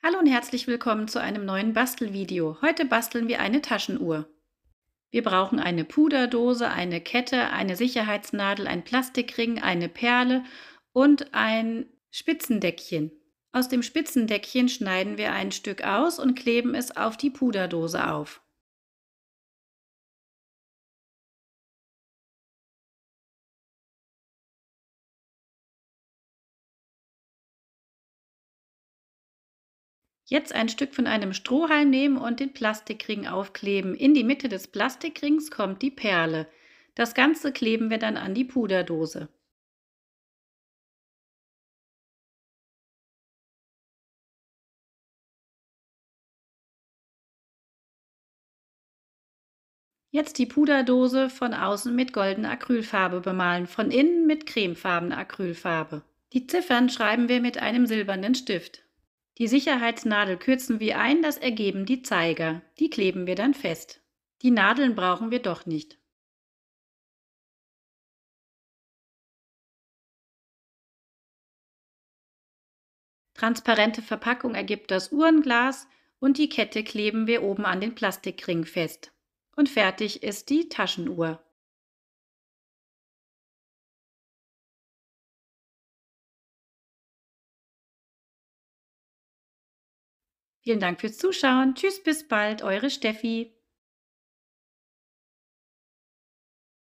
Hallo und herzlich willkommen zu einem neuen Bastelvideo. Heute basteln wir eine Taschenuhr. Wir brauchen eine Puderdose, eine Kette, eine Sicherheitsnadel, ein Plastikring, eine Perle und ein Spitzendeckchen. Aus dem Spitzendeckchen schneiden wir ein Stück aus und kleben es auf die Puderdose auf. Jetzt ein Stück von einem Strohhalm nehmen und den Plastikring aufkleben. In die Mitte des Plastikrings kommt die Perle. Das Ganze kleben wir dann an die Puderdose. Jetzt die Puderdose von außen mit goldener Acrylfarbe bemalen, von innen mit cremefarbener Acrylfarbe. Die Ziffern schreiben wir mit einem silbernen Stift. Die Sicherheitsnadel kürzen wir ein, das ergeben die Zeiger. Die kleben wir dann fest. Die Nadeln brauchen wir doch nicht. Transparente Verpackung ergibt das Uhrenglas und die Kette kleben wir oben an den Plastikring fest. Und fertig ist die Taschenuhr. Vielen Dank fürs Zuschauen. Tschüss, bis bald, eure Steffi.